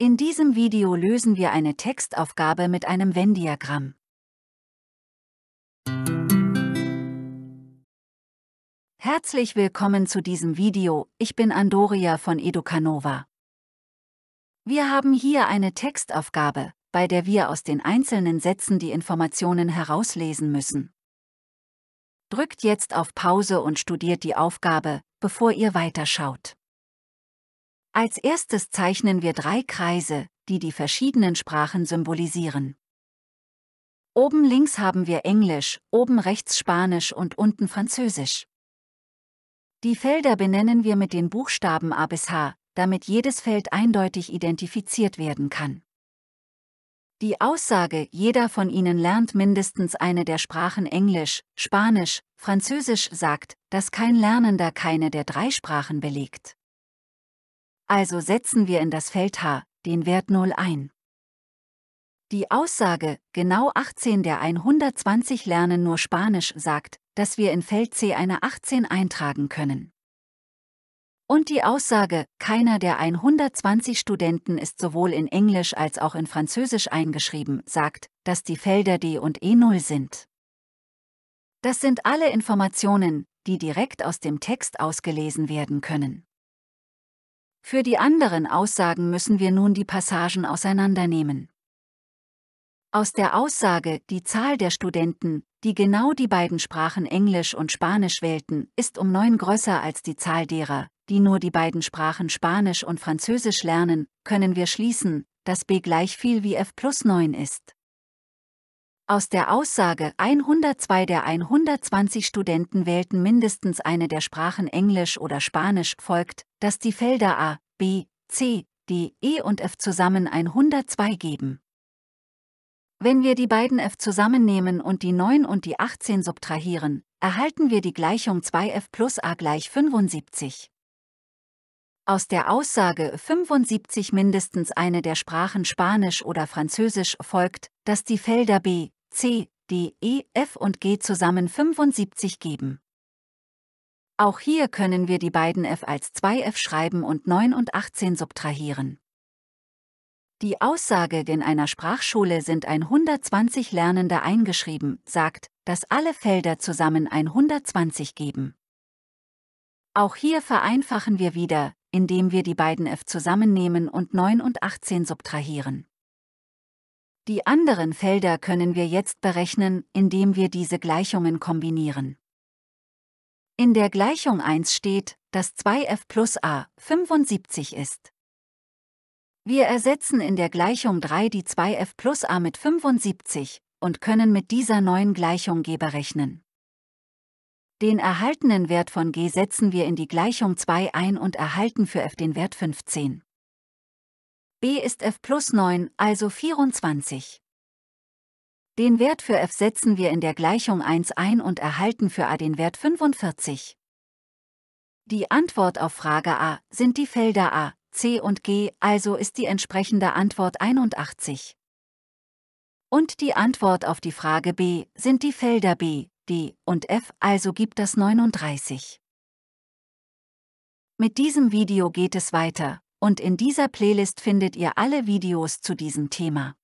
In diesem Video lösen wir eine Textaufgabe mit einem Venn-Diagramm. Herzlich willkommen zu diesem Video, ich bin Andoria von Educanova. Wir haben hier eine Textaufgabe, bei der wir aus den einzelnen Sätzen die Informationen herauslesen müssen. Drückt jetzt auf Pause und studiert die Aufgabe, bevor ihr weiterschaut. Als erstes zeichnen wir drei Kreise, die die verschiedenen Sprachen symbolisieren. Oben links haben wir Englisch, oben rechts Spanisch und unten Französisch. Die Felder benennen wir mit den Buchstaben A bis H, damit jedes Feld eindeutig identifiziert werden kann. Die Aussage, jeder von Ihnen lernt mindestens eine der Sprachen Englisch, Spanisch, Französisch sagt, dass kein Lernender keine der drei Sprachen belegt. Also setzen wir in das Feld H den Wert 0 ein. Die Aussage, genau 18 der 120 lernen nur Spanisch, sagt, dass wir in Feld C eine 18 eintragen können. Und die Aussage, keiner der 120 Studenten ist sowohl in Englisch als auch in Französisch eingeschrieben, sagt, dass die Felder D und E0 sind. Das sind alle Informationen, die direkt aus dem Text ausgelesen werden können. Für die anderen Aussagen müssen wir nun die Passagen auseinandernehmen. Aus der Aussage, die Zahl der Studenten, die genau die beiden Sprachen Englisch und Spanisch wählten, ist um neun größer als die Zahl derer, die nur die beiden Sprachen Spanisch und Französisch lernen, können wir schließen, dass b gleich viel wie f plus 9 ist. Aus der Aussage 102 der 120 Studenten wählten mindestens eine der Sprachen Englisch oder Spanisch folgt, dass die Felder A, B, C, D, E und F zusammen 102 geben. Wenn wir die beiden f zusammennehmen und die 9 und die 18 subtrahieren, erhalten wir die Gleichung 2f plus a gleich 75. Aus der Aussage 75 mindestens eine der Sprachen Spanisch oder Französisch folgt, dass die Felder b, C, D, E, F und G zusammen 75 geben. Auch hier können wir die beiden f als 2f schreiben und 9 und 18 subtrahieren. Die Aussage, in einer Sprachschule sind 120 Lernende eingeschrieben, sagt, dass alle Felder zusammen 120 geben. Auch hier vereinfachen wir wieder, indem wir die beiden f zusammennehmen und 9 und 18 subtrahieren. Die anderen Felder können wir jetzt berechnen, indem wir diese Gleichungen kombinieren. In der Gleichung 1 steht, dass 2f plus a 75 ist. Wir ersetzen in der Gleichung 3 die 2f plus a mit 75 und können mit dieser neuen Gleichung g berechnen. Den erhaltenen Wert von g setzen wir in die Gleichung 2 ein und erhalten für f den Wert 15 b ist f plus 9, also 24. Den Wert für f setzen wir in der Gleichung 1 ein und erhalten für a den Wert 45. Die Antwort auf Frage a sind die Felder a, c und g, also ist die entsprechende Antwort 81. Und die Antwort auf die Frage b sind die Felder b, d und f, also gibt das 39. Mit diesem Video geht es weiter und in dieser Playlist findet ihr alle Videos zu diesem Thema.